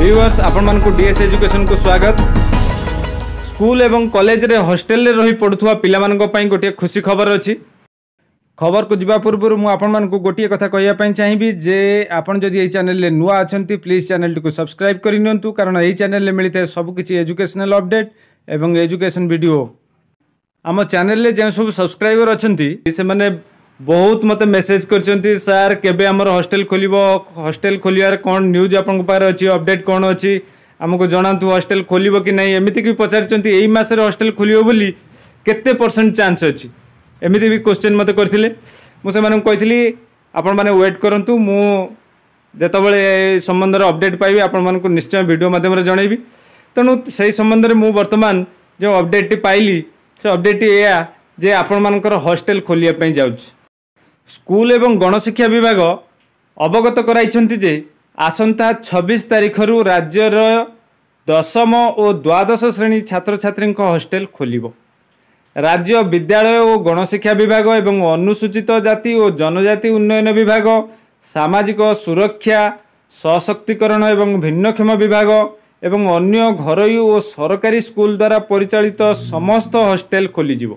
viewers ଆପଣମାନଙ୍କୁ DS ଏଜୁକେସନକୁ ସ୍ୱାଗତ school ଏବଂ କଲେଜରେ ହଷ୍ଟେଲରେ ରହି ପଢ଼ୁଥିବା ପିଲାମାନଙ୍କ ପାଇଁ ଗୋଟିଏ ଖୁସି ଖବର ଅଛି ଖବରକୁ ଯିବା ପୂର୍ବରୁ ମୁଁ ଆପଣମାନଙ୍କୁ ଗୋଟିଏ କଥା କହିବା ପାଇଁ ଚାହିଁବି ଯେ ଆପଣ ଯଦି ଏହି ଚ୍ୟାନେଲରେ ନୂଆ ଅଛନ୍ତି ପ୍ଲିଜ୍ ଚ୍ୟାନେଲଟିକୁ ସବସ୍କ୍ରାଇବ୍ କରିନିଅନ୍ତୁ କାରଣ ଏହି ଚ୍ୟାନେଲରେ ମିଳିଥାଏ ସବୁକିଛି ଏଜୁକେସନାଲ ଅପଡେଟ୍ ଏବଂ ଏଜୁକେସନ ଭିଡ଼ିଓ ଆମ ଚ୍ୟାନେଲରେ ଯେଉଁ ସବୁ ସବସ୍କ୍ରାଇବର ଅଛନ୍ତି ସେମାନେ ବହୁତ ମୋତେ ମେସେଜ୍ କରିଛନ୍ତି ସାର୍ କେବେ ଆମର ହଷ୍ଟେଲ୍ ଖୋଲିବ ହଷ୍ଟେଲ୍ ଖୋଲିବାର କ'ଣ ନ୍ୟୁଜ୍ ଆପଣଙ୍କ ପାଖରେ ଅଛି ଅପଡ଼େଟ୍ କ'ଣ ଅଛି ଆମକୁ ଜଣାନ୍ତୁ ହଷ୍ଟେଲ୍ ଖୋଲିବ କି ନାହିଁ ଏମିତିକି ପଚାରିଛନ୍ତି ଏଇ ମାସରେ ହଷ୍ଟେଲ୍ ଖୋଲିବ ବୋଲି କେତେ ପରସେଣ୍ଟ ଚାନ୍ସ ଅଛି ଏମିତି ବି କୋଶ୍ଚିନ୍ ମୋତେ କରିଥିଲେ ମୁଁ ସେମାନଙ୍କୁ କହିଥିଲି ଆପଣମାନେ ୱେଟ୍ କରନ୍ତୁ ମୁଁ ଯେତେବେଳେ ଏ ସମ୍ବନ୍ଧରେ ଅପଡ଼େଟ୍ ପାଇବି ଆପଣମାନଙ୍କୁ ନିଶ୍ଚୟ ଭିଡ଼ିଓ ମାଧ୍ୟମରେ ଜଣାଇବି ତେଣୁ ସେହି ସମ୍ବନ୍ଧରେ ମୁଁ ବର୍ତ୍ତମାନ ଯେଉଁ ଅପଡ଼େଟ୍ଟି ପାଇଲି ସେ ଅପଡ଼େଟ୍ଟି ଏଇଆ ଯେ ଆପଣମାନଙ୍କର ହଷ୍ଟେଲ୍ ଖୋଲିବା ପାଇଁ ଯାଉଛି ସ୍କୁଲ ଏବଂ ଗଣଶିକ୍ଷା ବିଭାଗ ଅବଗତ କରାଇଛନ୍ତି ଯେ ଆସନ୍ତା ଛବିଶ ତାରିଖରୁ ରାଜ୍ୟର ଦଶମ ଓ ଦ୍ୱାଦଶ ଶ୍ରେଣୀ ଛାତ୍ରଛାତ୍ରୀଙ୍କ ହଷ୍ଟେଲ ଖୋଲିବ ରାଜ୍ୟ ବିଦ୍ୟାଳୟ ଓ ଗଣଶିକ୍ଷା ବିଭାଗ ଏବଂ ଅନୁସୂଚିତ ଜାତି ଓ ଜନଜାତି ଉନ୍ନୟନ ବିଭାଗ ସାମାଜିକ ସୁରକ୍ଷା ସଶକ୍ତିକରଣ ଏବଂ ଭିନ୍ନକ୍ଷମ ବିଭାଗ ଏବଂ ଅନ୍ୟ ଘରୋଇ ଓ ସରକାରୀ ସ୍କୁଲ ଦ୍ୱାରା ପରିଚାଳିତ ସମସ୍ତ ହଷ୍ଟେଲ ଖୋଲିଯିବ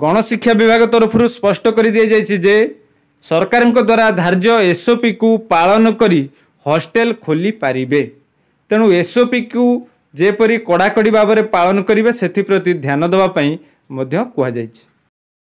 ଗଣଶିକ୍ଷା ବିଭାଗ ତରଫରୁ ସ୍ପଷ୍ଟ କରି ଦିଆଯାଇଛି ଯେ ସରକାରଙ୍କ ଦ୍ୱାରା ଧାର୍ଯ୍ୟ ଏସ୍ଓପିକୁ ପାଳନ କରି ହଷ୍ଟେଲ ଖୋଲିପାରିବେ ତେଣୁ ଏସ୍ଓପିକୁ ଯେପରି କଡ଼ାକଡ଼ି ଭାବରେ ପାଳନ କରିବେ ସେଥିପ୍ରତି ଧ୍ୟାନ ଦେବା ପାଇଁ ମଧ୍ୟ କୁହାଯାଇଛି